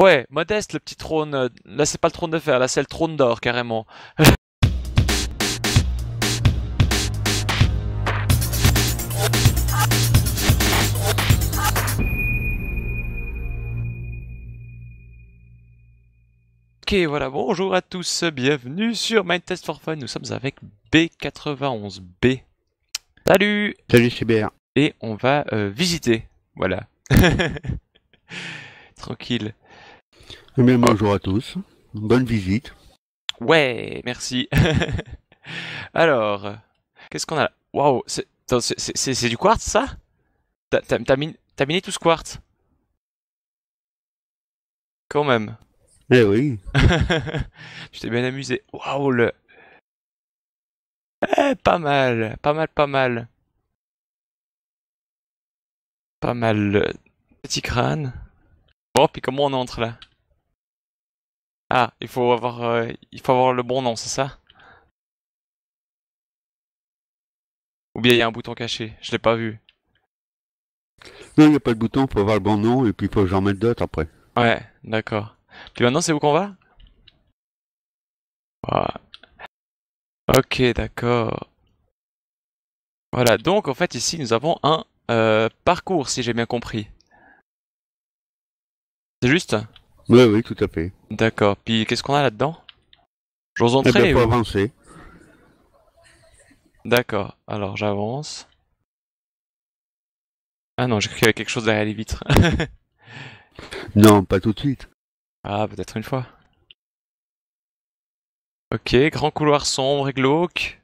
Ouais, modeste le petit trône. Euh, là, c'est pas le trône de fer, là, c'est le trône d'or carrément. Ok, voilà, bonjour à tous, bienvenue sur Mind Test for Fun. Nous sommes avec B91B. Salut Salut, c'est Et on va euh, visiter, voilà. Tranquille bonjour à tous. Bonne visite. Ouais, merci. Alors, qu'est-ce qu'on a là Waouh, c'est du quartz ça T'as miné tout ce quartz Quand même. Eh oui. Je t'ai bien amusé. Waouh, le. Eh, pas mal, pas mal, pas mal. Pas mal. petit crâne. Bon, puis comment on entre là ah, il faut avoir, euh, il faut avoir le bon nom, c'est ça Ou bien il y a un bouton caché, je l'ai pas vu. Non, il n'y a pas de bouton, pour faut avoir le bon nom et puis il faut j'en mettre d'autres après. Ouais, d'accord. Puis maintenant, c'est où qu'on va Ok, d'accord. Voilà, donc en fait ici nous avons un euh, parcours si j'ai bien compris. C'est juste Oui, oui, tout à fait. D'accord. Puis qu'est-ce qu'on a là-dedans J'ose entrer. Eh ben, avancer. D'accord. Alors j'avance. Ah non, j'ai cru qu'il y avait quelque chose derrière les vitres. non, pas tout de suite. Ah, peut-être une fois. Ok, grand couloir sombre et glauque.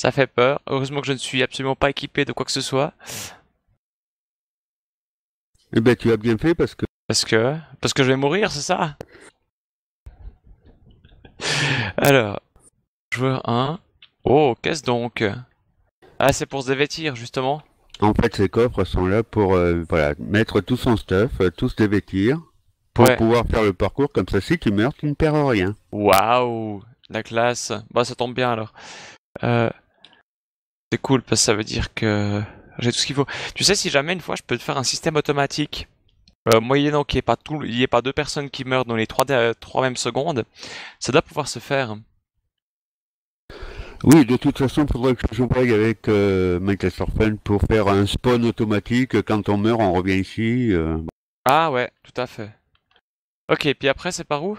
Ça fait peur. Heureusement que je ne suis absolument pas équipé de quoi que ce soit. Eh ben, tu as bien fait parce que. Parce que. Parce que je vais mourir, c'est ça Alors, joueur un... Oh, qu'est-ce donc Ah, c'est pour se dévêtir, justement En fait, ces coffres sont là pour euh, voilà, mettre tout son stuff, euh, tout se dévêtir, pour pouvoir faire le parcours. Comme ça, si tu meurs, tu ne perds rien. Waouh La classe Bah, ça tombe bien alors. Euh, c'est cool parce que ça veut dire que j'ai tout ce qu'il faut. Tu sais, si jamais une fois je peux te faire un système automatique euh, moyennant qu'il n'y ait, pas tout, pas deux personnes qui meurent dans les trois, trois mêmes secondes, ça doit pouvoir se faire. Oui, de toute façon, il faudrait que je travaille avec euh, pour faire un spawn automatique. Quand on meurt, on revient ici. Euh. Ah ouais, tout à fait. Ok, puis après, c'est par où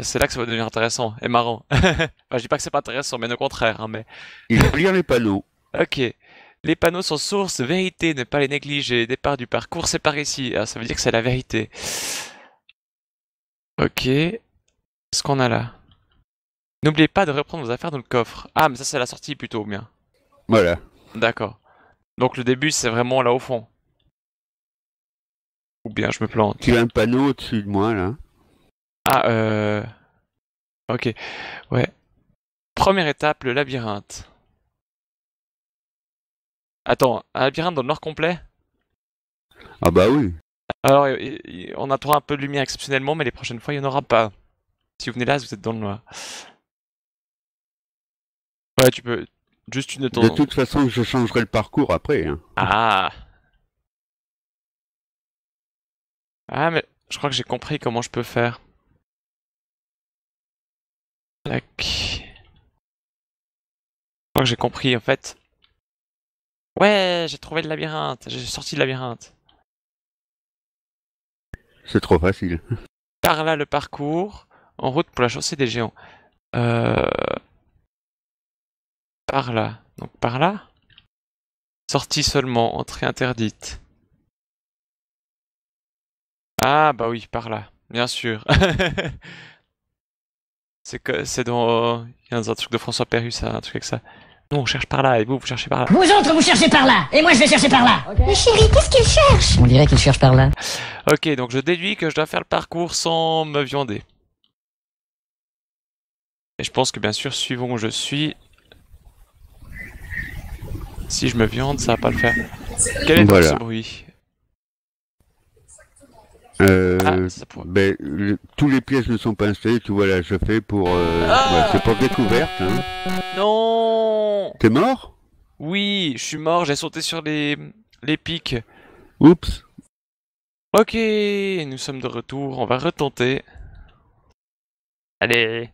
C'est là que ça va devenir intéressant et marrant. je dis pas que c'est pas intéressant, mais au contraire. Hein, mais... Il faut lire les panneaux. Ok. Les panneaux sont source, vérité, ne pas les négliger. Départ du parcours, c'est par ici. Ah, ça veut dire que c'est la vérité. Ok. Qu'est-ce qu'on a là N'oubliez pas de reprendre vos affaires dans le coffre. Ah, mais ça, c'est la sortie plutôt, bien. Voilà. D'accord. Donc le début, c'est vraiment là au fond. Ou bien je me plante. Tu as un panneau au-dessus de moi, là. Ah, euh... Ok. Ouais. Première étape, le labyrinthe. Attends, un labyrinthe dans le noir complet Ah bah oui. Alors, on attend un peu de lumière exceptionnellement, mais les prochaines fois, il n'y en aura pas. Si vous venez là, vous êtes dans le noir. Ouais, tu peux. Juste une De toute façon, je changerai le parcours après. Hein. Ah Ah, mais je crois que j'ai compris comment je peux faire. Tac. Je crois que j'ai compris, en fait. Ouais, j'ai trouvé le labyrinthe, j'ai sorti le labyrinthe. C'est trop facile. Par là le parcours, en route pour la chaussée des géants. Euh, par là, donc par là. Sortie seulement, entrée interdite. Ah bah oui, par là, bien sûr. c'est que c'est dans il y a un truc de François Perrus, un truc avec ça. Nous, on cherche par là, et vous, vous cherchez par là. Vous autres, vous cherchez par là, et moi, je vais chercher par là. Mais chérie, qu'est-ce qu'il cherche On dirait qu'il cherche par là. Ok, donc je déduis que je dois faire le parcours sans me viander. Et je pense que bien sûr, suivant où je suis, si je me viande, ça va pas le faire. Quel est ce bruit euh, ah, ben, tous les pièces ne sont pas installées, tu vois là, je fais pour... Euh, Ah c'est pour découverte. Hein. Non T'es mort Oui, je suis mort, j'ai sauté sur les... les pics. Oups. Ok, nous sommes de retour, on va retenter. Allez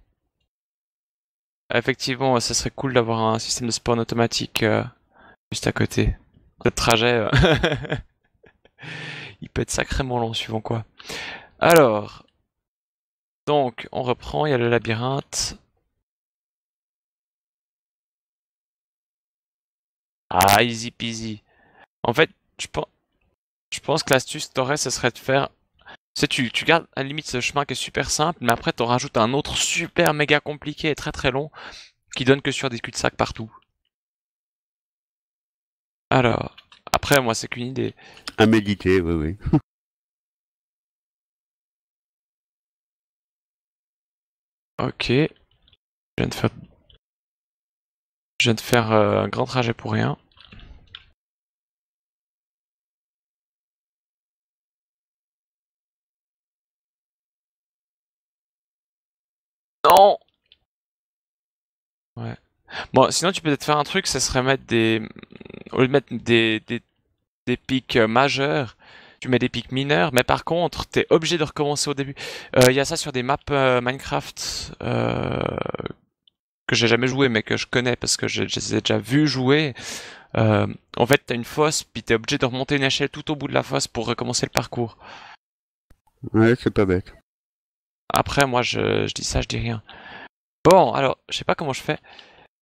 Effectivement, ça serait cool d'avoir un système de spawn automatique euh, juste à côté. Le trajet... Euh. il peut être sacrément long suivant quoi. Alors, donc on reprend, il y a le labyrinthe. Ah, easy peasy. En fait, je pense, que l'astuce t'aurais, ce serait de faire... Tu, tu, tu gardes à la limite ce chemin qui est super simple, mais après t'en rajoutes un autre super méga compliqué et très très long qui donne que sur des cul-de-sac partout. Alors, après, moi, c'est qu'une idée. À méditer, oui, oui. ok. Je viens de faire, Je viens de faire euh, un grand trajet pour rien. Non Ouais. Bon, sinon tu peux peut-être faire un truc, ça serait mettre des... Au lieu de mettre des, des pics euh, majeurs, tu mets des pics mineurs, mais par contre, tu es obligé de recommencer au début. Il euh, ya y a ça sur des maps euh, Minecraft que j'ai jamais joué, mais que je connais parce que je, ai déjà vu jouer. en fait, tu as une fosse, puis tu es obligé de remonter une échelle tout au bout de la fosse pour recommencer le parcours. Ouais, c'est pas bête. Après, moi, je, je dis ça, je dis rien. Bon, alors, je sais pas comment je fais.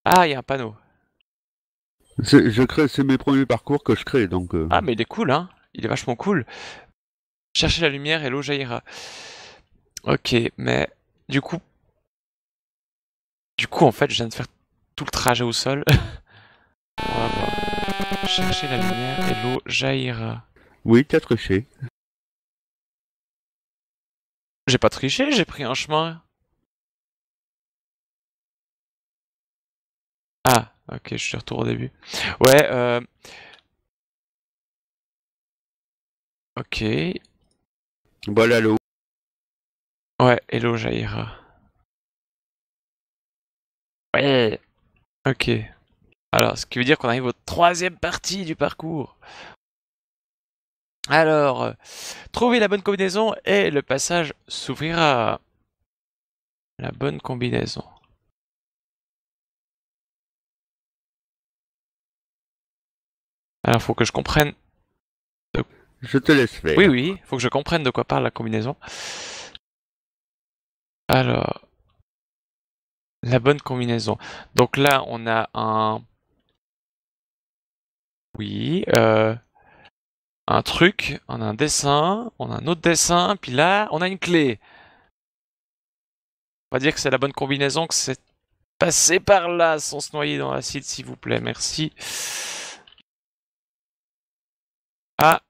Ah, il y a un panneau. Je crée, c'est mes premiers parcours que je crée, donc. Euh. Ah, mais il est cool, hein Il est vachement cool. Chercher la lumière et l'eau jaillira. Ok, mais du coup, du coup, en fait, je viens de faire tout le trajet au sol. Chercher la lumière et l'eau jaillira. Oui, t'as triché. J'ai pas triché, j'ai pris un chemin. Ah, Ok, je suis retour au début. Ouais, euh... Ok. Bon, l'eau. Ouais, hello Jair. Ouais. Ok. Alors, ce qui veut dire qu'on arrive au troisième partie du parcours. Alors, euh, trouver la bonne combinaison et le passage s'ouvrira. La bonne combinaison. Alors, faut que je comprenne. Je te laisse faire. Oui, oui, faut que je comprenne de quoi parle la combinaison. Alors, la bonne combinaison. Donc là, on a un... Oui, euh, un truc, on a un dessin, on a un autre dessin, puis là, on a une clé. On va dire que c'est la bonne combinaison, que c'est passer par là sans se noyer dans l'acide, s'il vous plaît. Merci. Ah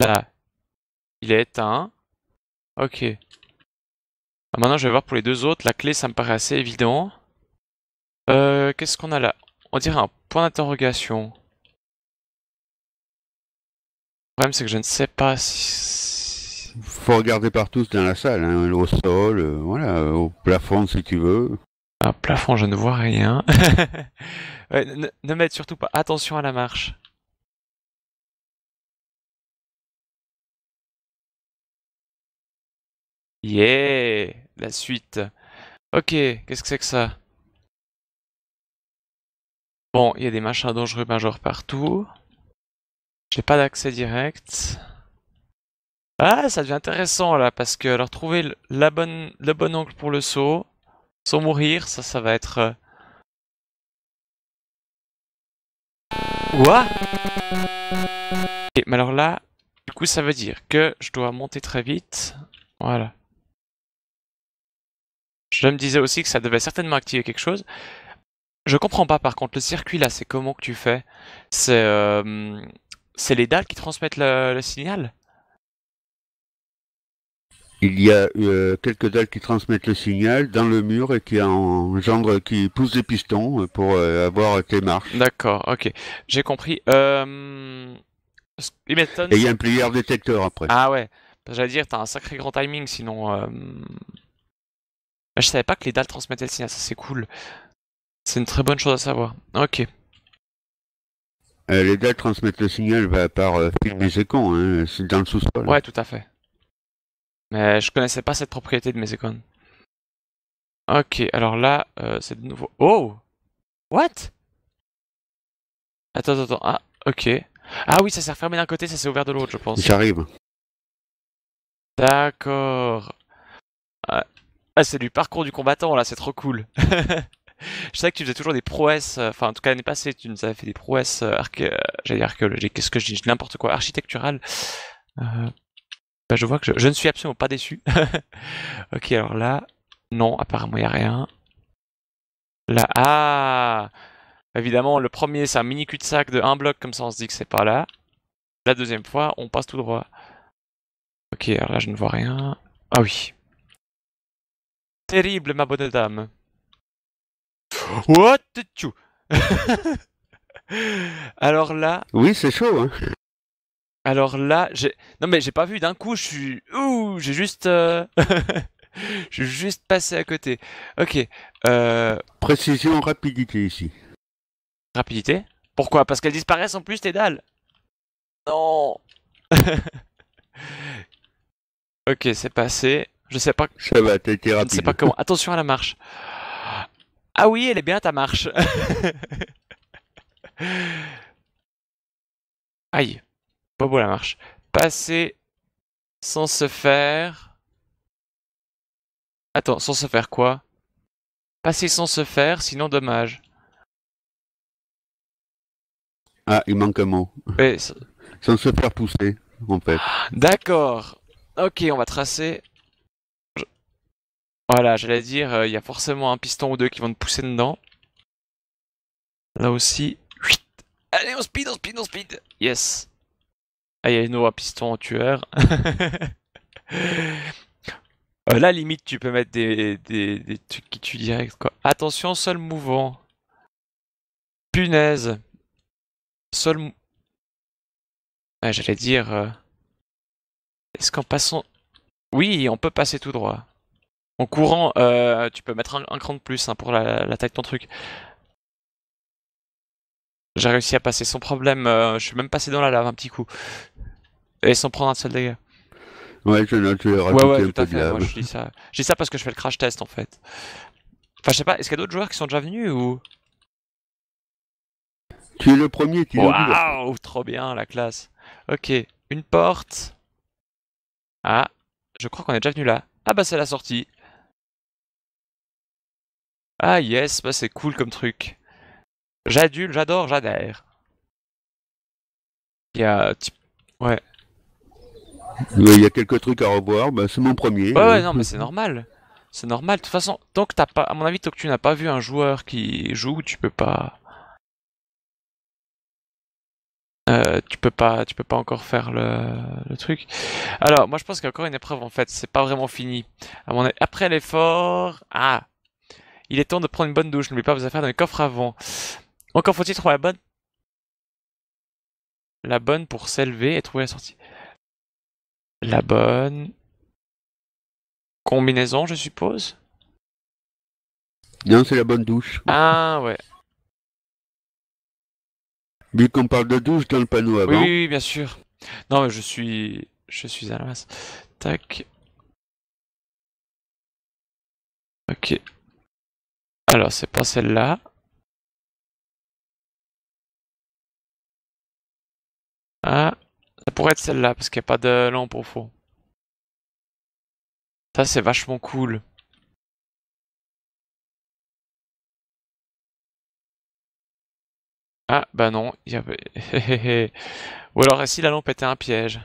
là, il est éteint. Ok. Ah, maintenant, je vais voir pour les deux autres. La clé, ça me paraît assez évident. Euh, qu'est-ce qu'on a là On dirait un point d'interrogation. Le problème, c'est que je ne sais pas si... Faut regarder partout dans la salle, hein. au sol, euh, voilà, au plafond si tu veux. Un ah, plafond, je ne vois rien. ne, ne surtout pas. Attention à la marche. Yeah La suite. Ok, qu'est-ce que c'est que ça Bon, il y a des machins dangereux majeurs partout. J'ai pas d'accès direct. Ah, ça devient intéressant là, parce que alors trouver la bonne, le bon angle pour le saut, sans mourir, ça, ça va être... Quoi euh, Ok, mais alors là, du coup ça veut dire que je dois monter très vite. Voilà. Je me disais aussi que ça devait certainement activer quelque chose. Je comprends pas par contre, le circuit là, c'est comment que tu fais C'est euh, les dalles qui transmettent le, signal il y a euh, quelques dalles qui transmettent le signal dans le mur et qui qui poussent des pistons euh, pour avoir tes marches. D'accord, ok, j'ai compris. et il y a un player détecteur après. Ah ouais, j'allais dire, t'as un sacré grand timing sinon. Bah, je savais pas que les dalles transmettaient le signal, ça c'est cool. C'est une très bonne chose à savoir. Ok. Euh, les dalles transmettent le signal bah, par euh, fil hein, c'est dans le sous-sol. Ouais, tout à fait. Mais je connaissais pas cette propriété de mes écons. Ok, alors là, euh, c'est de nouveau... Oh What Attends, attends, attends. Ah, ok. Ah oui, ça s'est refermé d'un côté, ça s'est ouvert de l'autre, je pense. J'arrive. D'accord. Euh, ah, c'est du parcours du combattant, là, c'est trop cool. je sais que tu faisais toujours des prouesses, euh, enfin, en tout cas, l'année passée, tu nous avais fait des prouesses euh, euh, archéologiques, qu'est-ce que je dis N'importe quoi, architecturales. Bah, je vois que je... ne suis absolument pas déçu. ok, alors là, non, apparemment, il n'y a rien. Là, ah Évidemment, le premier, c'est un mini cul-de-sac de un bloc, comme ça, on se dit que c'est pas là. La deuxième fois, on passe tout droit. Ok, alors là, je ne vois rien. Ah oui, terrible, ma bonne dame. What you Alors là. Oui, c'est chaud. Hein. Alors là, j'ai. Non mais j'ai pas vu d'un coup. Je suis. Ouh, j'ai juste. Euh, j'ai juste passé à côté. Ok. Euh... Précision, rapidité ici. Rapidité Pourquoi Parce qu'elles disparaissent en plus tes dalles. Non. ok, c'est passé. Je sais pas. Ça va, sais pas comment. Attention à la marche. Ah oui, elle est bien ta marche. Aïe. Pas beau la marche. Passer sans se faire. Attends, sans se faire quoi Passer sans se faire, sinon dommage. Ah, il manque un mot. Sans se faire pousser, en fait. D'accord. Ok, on va tracer. Voilà, j'allais dire, euh, il y a forcément un piston ou deux qui vont te pousser dedans. Là aussi. Allez, on speed, on speed, on speed Yes Ah, il y a une eau piston en tueur. Euh, là, limite, tu peux mettre des, des, des trucs qui tuent direct, quoi. Attention, sol mouvant. Punaise. Sol Ah, j'allais dire... Euh, est-ce qu'en passant... Oui, on peut passer tout droit. En courant, euh, tu peux mettre un, cran de plus hein, pour la, taille de ton truc. J'ai réussi à passer sans problème. Euh, je suis même passé dans la lave un petit coup. Et sans prendre un seul dégât. Ouais, tu l'as ouais, ouais, un je dis ça. ça parce que je fais le crash test en fait. Enfin, je sais pas, est-ce qu'il y a d'autres joueurs qui sont déjà venus ou. Tu es le premier qui Waouh, trop bien la classe. Ok, une porte. Ah, je crois qu'on est déjà venu là. Ah bah, c'est la sortie. Ah yes, bah c'est cool comme truc. J'adule, j'adore, j'adhère. Il y a... Ouais. Euh, il y a quelques trucs à revoir, bah, c'est mon premier. Ouais, euh. non, mais c'est normal. C'est normal. De toute façon, tant que t'as pas, à mon avis, tant que tu n'as pas vu un joueur qui joue, tu peux pas. Euh, tu peux pas, tu peux pas encore faire le, le truc. Alors, moi, je pense qu'il y a encore une épreuve en fait. C'est pas vraiment fini. Après l'effort, ah, il est temps de prendre une bonne douche, n'oubliez pas vos affaires dans le coffre avant. Encore faut-il trouver la bonne La bonne pour s'élever et trouver la sortie. La bonne... Combinaison, je suppose Non, c'est la bonne douche. Ah, ouais. Vu qu'on parle de douche dans le panneau avant. Oui, oui, bien sûr. Non, mais je suis... Je suis à la masse. Tac. Ok. Alors, c'est pas celle-là. Ah, ça pourrait être celle-là, parce qu'il n'y a pas de lampe au fond. Ça, c'est vachement cool. Ah, bah non, il y avait... Ou alors, si la lampe était un piège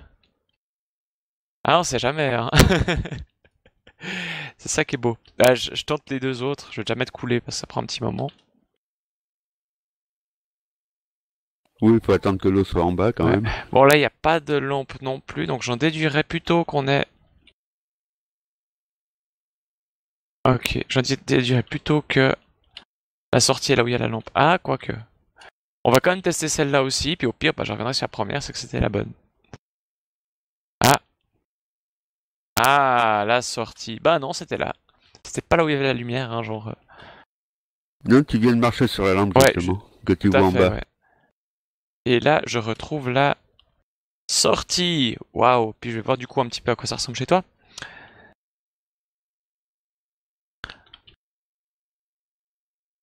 Ah, on sait jamais, hein C'est ça qui est beau. Là, bah, je, tente les deux autres, je vais jamais mettre couler parce que ça prend un petit moment. Oui, il faut attendre que l'eau soit en bas quand même. Bon, là, il n'y a pas de lampe non plus, donc j'en déduirais plutôt qu'on est. Ok, j'en déduirais plutôt que la sortie est là où il y a la lampe. Ah, quoique. On va quand même tester celle-là aussi, puis au pire, bah, je reviendrai sur la première, c'est que c'était la bonne. Ah, la sortie. Bah non, c'était là. C'était pas là où il y avait la lumière, hein, genre. Non, euh. tu viens de marcher sur la lampe, justement, que tu vois en bas. Et là, je retrouve la sortie. Waouh. Puis je vais voir du coup un petit peu à quoi ça ressemble chez toi.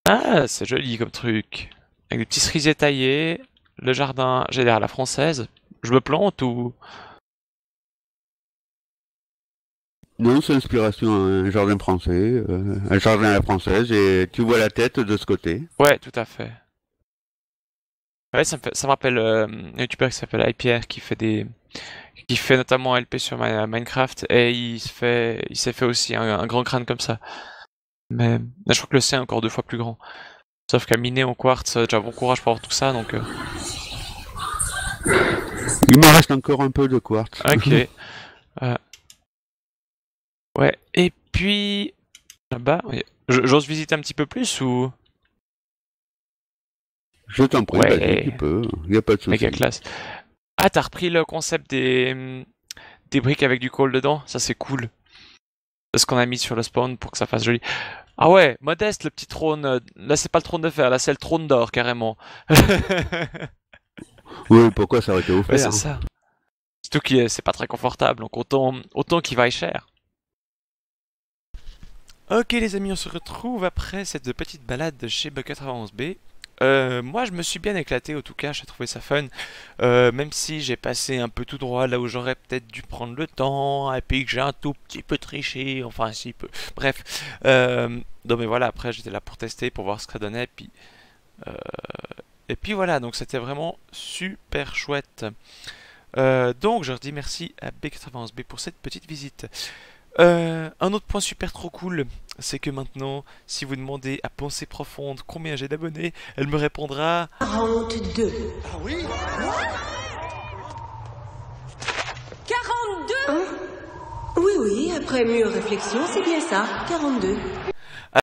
Ah, c'est joli comme truc. Avec des petits cerisiers taillés, le jardin, j'ai l'air à la française. Je me plante ou... Non, c'est l'inspiration un jardin français, euh, un jardin à la française, et tu vois la tête de ce côté. Ouais, tout à fait. Ouais, ça me, rappelle euh, un youtuber qui s'appelle IPR qui fait des, qui fait notamment LP sur Minecraft et il se fait, il s'est fait aussi un, grand crâne comme ça. Mais je crois que le C est encore deux fois plus grand. Sauf qu'à miner en quartz, euh, déjà bon courage pour avoir tout ça, donc. Il me reste encore un peu de quartz. Ok. Ouais, et puis là-bas, j'ose visiter un petit peu plus ou Je t'en prie, ouais, petit tu peux, il a pas de souci. Ah, t'as repris le concept des... des briques avec du coal dedans Ça, c'est cool. C'est ce qu'on a mis sur le spawn pour que ça fasse joli. Ah ouais, modeste le petit trône. Euh, là, c'est pas le trône de fer, là, c'est le trône d'or carrément. oui, pourquoi ça aurait été offert hein. ça. C'est tout qui Surtout que c'est pas très confortable, donc autant, autant qu'il vaille cher. Ok les amis, on se retrouve après cette petite balade chez b 91 euh, b moi je me suis bien éclaté en tout cas, j'ai trouvé ça fun, euh, même si j'ai passé un peu tout droit là où j'aurais peut-être dû prendre le temps, et puis que j'ai un tout petit peu triché, enfin si peu, bref. Euh, non mais voilà, après j'étais là pour tester, pour voir ce que ça donnait, et puis, euh, et puis voilà, donc c'était vraiment super chouette. donc je redis merci à B91B pour cette petite visite. Euh, un autre point super trop cool, c'est que maintenant, si vous demandez à Pensée Profonde combien j'ai d'abonnés, elle me répondra 42. Ah oui 42 hein Oui, oui, après mieux réflexion, c'est bien ça, 42.